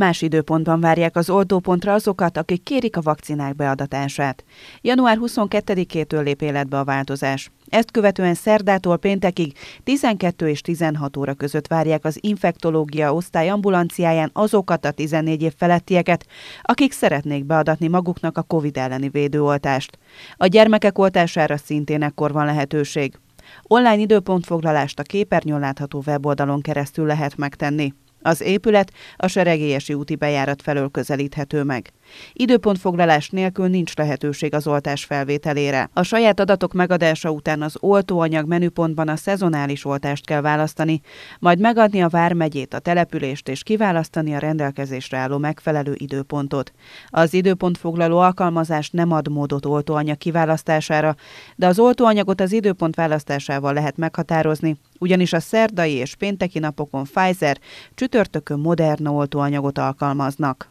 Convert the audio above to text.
Más időpontban várják az ordópontra azokat, akik kérik a vakcinák beadatását. Január 22-től lép életbe a változás. Ezt követően szerdától péntekig 12 és 16 óra között várják az infektológia osztály ambulanciáján azokat a 14 év felettieket, akik szeretnék beadatni maguknak a COVID elleni védőoltást. A gyermekek oltására szintén ekkor van lehetőség. Online időpontfoglalást a képernyőn látható weboldalon keresztül lehet megtenni. Az épület a Seregélyesi úti bejárat felől közelíthető meg. Időpontfoglalás nélkül nincs lehetőség az oltás felvételére. A saját adatok megadása után az oltóanyag menüpontban a szezonális oltást kell választani, majd megadni a vármegyét, a települést és kiválasztani a rendelkezésre álló megfelelő időpontot. Az időpontfoglaló alkalmazás nem ad módot oltóanyag kiválasztására, de az oltóanyagot az időpont választásával lehet meghatározni, ugyanis a szerdai és pénteki napokon Pfizer, csütörtökön Moderna oltóanyagot alkalmaznak.